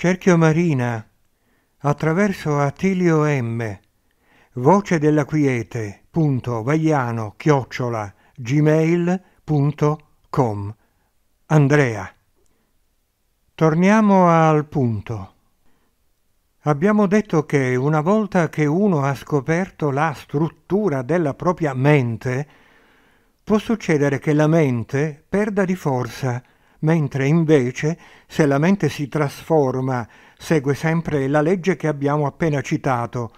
Cerchio Marina, attraverso Attilio M, voce della quiete, punto, vagliano, chiocciola, com. Andrea. Torniamo al punto. Abbiamo detto che una volta che uno ha scoperto la struttura della propria mente, può succedere che la mente perda di forza mentre invece se la mente si trasforma segue sempre la legge che abbiamo appena citato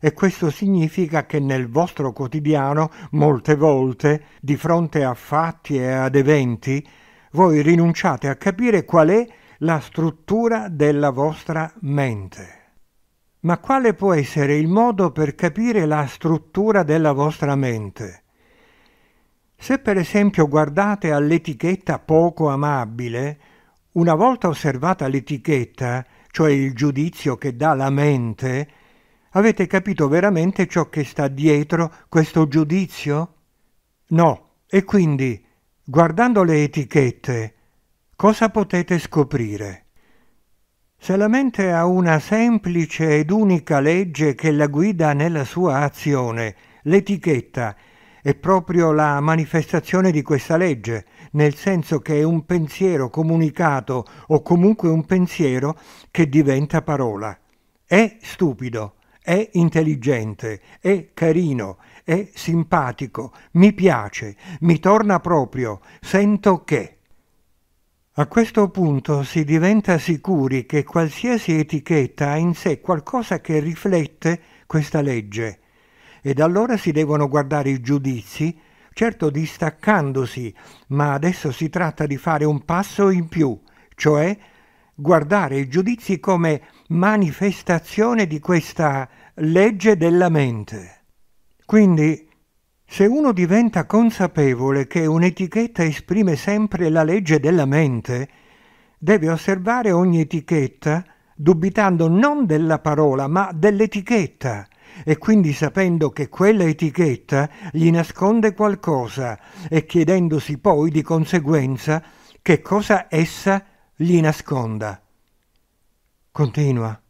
e questo significa che nel vostro quotidiano molte volte di fronte a fatti e ad eventi voi rinunciate a capire qual è la struttura della vostra mente. Ma quale può essere il modo per capire la struttura della vostra mente? Se per esempio guardate all'etichetta poco amabile, una volta osservata l'etichetta, cioè il giudizio che dà la mente, avete capito veramente ciò che sta dietro questo giudizio? No. E quindi, guardando le etichette, cosa potete scoprire? Se la mente ha una semplice ed unica legge che la guida nella sua azione, l'etichetta, è proprio la manifestazione di questa legge, nel senso che è un pensiero comunicato o comunque un pensiero che diventa parola. È stupido, è intelligente, è carino, è simpatico, mi piace, mi torna proprio, sento che. A questo punto si diventa sicuri che qualsiasi etichetta ha in sé qualcosa che riflette questa legge ed allora si devono guardare i giudizi, certo distaccandosi, ma adesso si tratta di fare un passo in più, cioè guardare i giudizi come manifestazione di questa legge della mente. Quindi, se uno diventa consapevole che un'etichetta esprime sempre la legge della mente, deve osservare ogni etichetta dubitando non della parola ma dell'etichetta e quindi sapendo che quella etichetta gli nasconde qualcosa e chiedendosi poi di conseguenza che cosa essa gli nasconda. Continua.